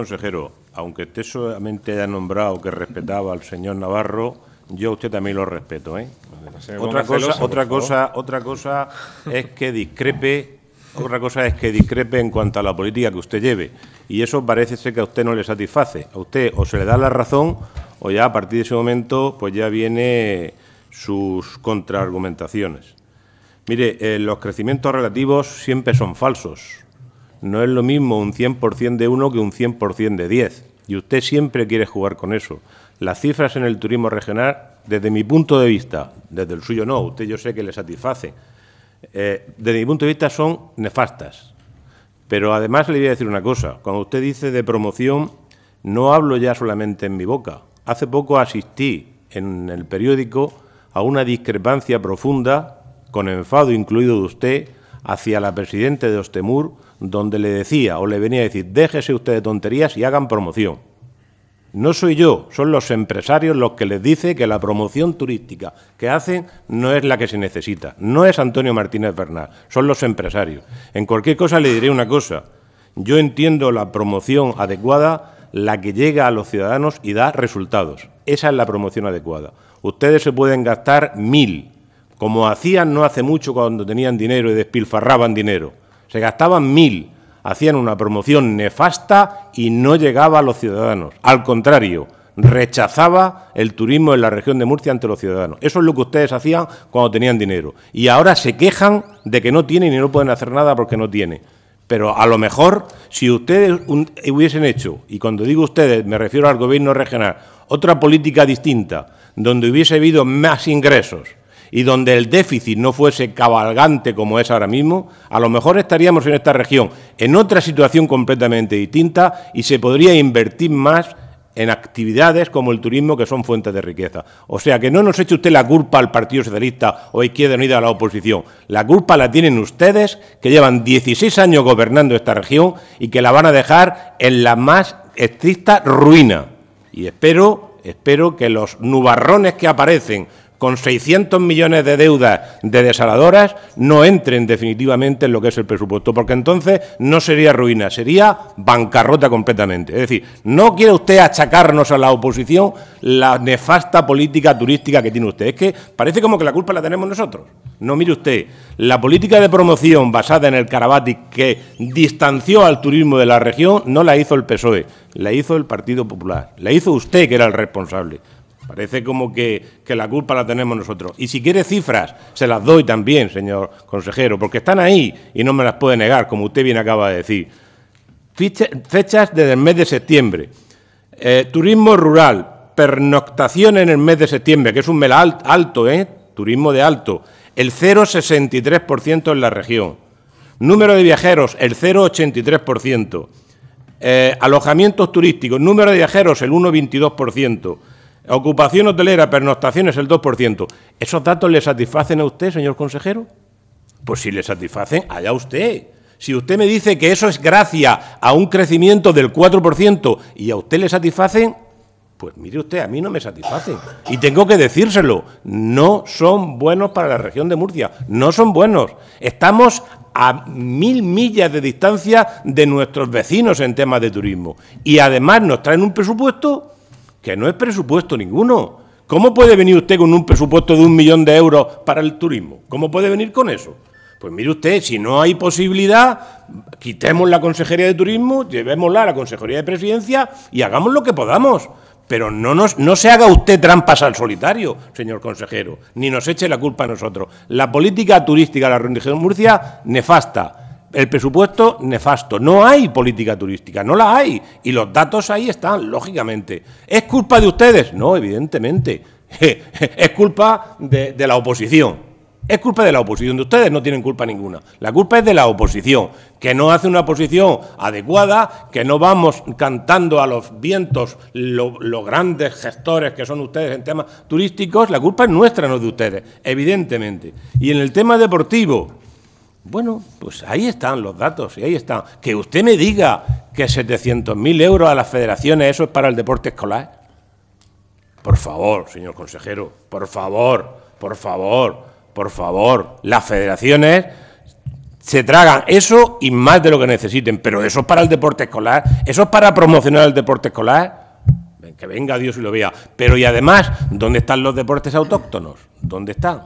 Consejero, aunque usted solamente haya nombrado que respetaba al señor Navarro, yo a usted también lo respeto. ¿eh? Otra, cosa, otra, cosa, otra cosa es que discrepe otra cosa es que discrepe en cuanto a la política que usted lleve. Y eso parece ser que a usted no le satisface. A usted o se le da la razón o ya a partir de ese momento pues ya viene sus contraargumentaciones. Mire, eh, los crecimientos relativos siempre son falsos. No es lo mismo un 100% de uno que un 100% de 10. Y usted siempre quiere jugar con eso. Las cifras en el turismo regional, desde mi punto de vista, desde el suyo no, usted yo sé que le satisface, eh, desde mi punto de vista son nefastas. Pero además le voy a decir una cosa, cuando usted dice de promoción, no hablo ya solamente en mi boca. Hace poco asistí en el periódico a una discrepancia profunda, con enfado incluido de usted, hacia la presidenta de Ostemur, donde le decía o le venía a decir, déjese usted de tonterías y hagan promoción. No soy yo, son los empresarios los que les dice que la promoción turística que hacen no es la que se necesita. No es Antonio Martínez Bernal, son los empresarios. En cualquier cosa le diré una cosa. Yo entiendo la promoción adecuada, la que llega a los ciudadanos y da resultados. Esa es la promoción adecuada. Ustedes se pueden gastar mil, como hacían no hace mucho cuando tenían dinero y despilfarraban dinero se gastaban mil, hacían una promoción nefasta y no llegaba a los ciudadanos. Al contrario, rechazaba el turismo en la región de Murcia ante los ciudadanos. Eso es lo que ustedes hacían cuando tenían dinero. Y ahora se quejan de que no tienen y no pueden hacer nada porque no tienen. Pero a lo mejor, si ustedes hubiesen hecho, y cuando digo ustedes me refiero al gobierno regional, otra política distinta, donde hubiese habido más ingresos, y donde el déficit no fuese cabalgante como es ahora mismo, a lo mejor estaríamos en esta región en otra situación completamente distinta y se podría invertir más en actividades como el turismo que son fuentes de riqueza. O sea, que no nos eche usted la culpa al Partido Socialista o Izquierda Unida a la oposición. La culpa la tienen ustedes que llevan 16 años gobernando esta región y que la van a dejar en la más estricta ruina. Y espero, espero que los nubarrones que aparecen con 600 millones de deudas de desaladoras, no entren definitivamente en lo que es el presupuesto, porque entonces no sería ruina, sería bancarrota completamente. Es decir, no quiere usted achacarnos a la oposición la nefasta política turística que tiene usted. Es que parece como que la culpa la tenemos nosotros. No, mire usted, la política de promoción basada en el Carabatic que distanció al turismo de la región no la hizo el PSOE, la hizo el Partido Popular, la hizo usted que era el responsable. Parece como que, la culpa la tenemos nosotros. Y si quiere cifras, se las doy también, señor consejero, porque están ahí y no me las puede negar, como usted bien acaba de decir. fechas desde el mes de septiembre. Eh, turismo rural, pernoctación en el mes de septiembre, que es un mes alto, ¿eh? turismo de alto, el 0,63% en la región. Número de viajeros, el 0,83%. Eh, alojamientos turísticos, número de viajeros, el 1,22%. Ocupación hotelera, pernoctaciones, el 2%. ¿Esos datos le satisfacen a usted, señor consejero? Pues si le satisfacen, allá usted. Si usted me dice que eso es gracias a un crecimiento del 4% y a usted le satisfacen, pues mire usted, a mí no me satisfacen. Y tengo que decírselo, no son buenos para la región de Murcia, no son buenos. Estamos a mil millas de distancia de nuestros vecinos en temas de turismo. Y además nos traen un presupuesto que no es presupuesto ninguno. ¿Cómo puede venir usted con un presupuesto de un millón de euros para el turismo? ¿Cómo puede venir con eso? Pues mire usted, si no hay posibilidad, quitemos la Consejería de Turismo, llevémosla a la Consejería de Presidencia y hagamos lo que podamos. Pero no, nos, no se haga usted trampas al solitario, señor consejero, ni nos eche la culpa a nosotros. La política turística de la región Murcia, nefasta el presupuesto nefasto. No hay política turística, no la hay. Y los datos ahí están, lógicamente. ¿Es culpa de ustedes? No, evidentemente. es culpa de, la oposición. Es culpa de la oposición, de ustedes no tienen culpa ninguna. La culpa es de la oposición, que no hace una posición adecuada, que no vamos cantando a los vientos los grandes gestores que son ustedes en temas turísticos. La culpa es nuestra, no de ustedes, evidentemente. Y en el tema deportivo, bueno, pues ahí están los datos y ahí están. Que usted me diga que 700.000 euros a las federaciones, eso es para el deporte escolar. Por favor, señor consejero, por favor, por favor, por favor. Las federaciones se tragan eso y más de lo que necesiten, pero eso es para el deporte escolar, eso es para promocionar el deporte escolar. Que venga Dios y lo vea. Pero y además, ¿dónde están los deportes autóctonos? ¿Dónde están?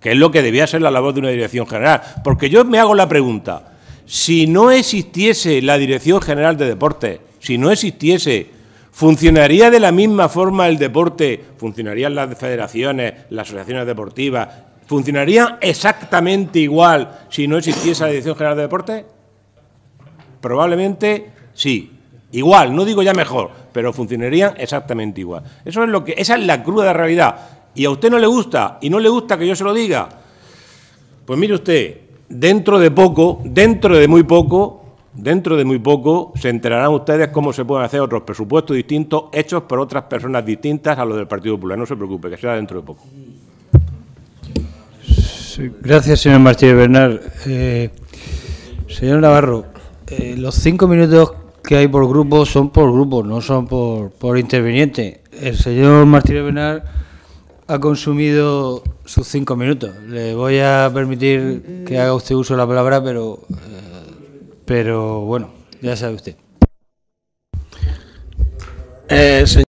que es lo que debía ser la labor de una dirección general. Porque yo me hago la pregunta, si no existiese la Dirección General de Deportes, si no existiese, ¿funcionaría de la misma forma el deporte? ¿Funcionarían las federaciones, las asociaciones deportivas? ¿Funcionarían exactamente igual si no existiese la Dirección General de Deportes? Probablemente sí. Igual, no digo ya mejor, pero funcionarían exactamente igual. Eso es lo que, esa es la cruda realidad y a usted no le gusta, y no le gusta que yo se lo diga, pues mire usted, dentro de poco, dentro de muy poco, dentro de muy poco se enterarán ustedes cómo se pueden hacer otros presupuestos distintos hechos por otras personas distintas a los del Partido Popular. No se preocupe, que será dentro de poco. gracias, señor Martínez Bernal. Eh, señor Navarro, eh, los cinco minutos que hay por grupo son por grupo, no son por, por interviniente. El señor Martínez Bernal ha consumido sus cinco minutos. Le voy a permitir que haga usted uso de la palabra, pero, eh, pero bueno, ya sabe usted. Eh,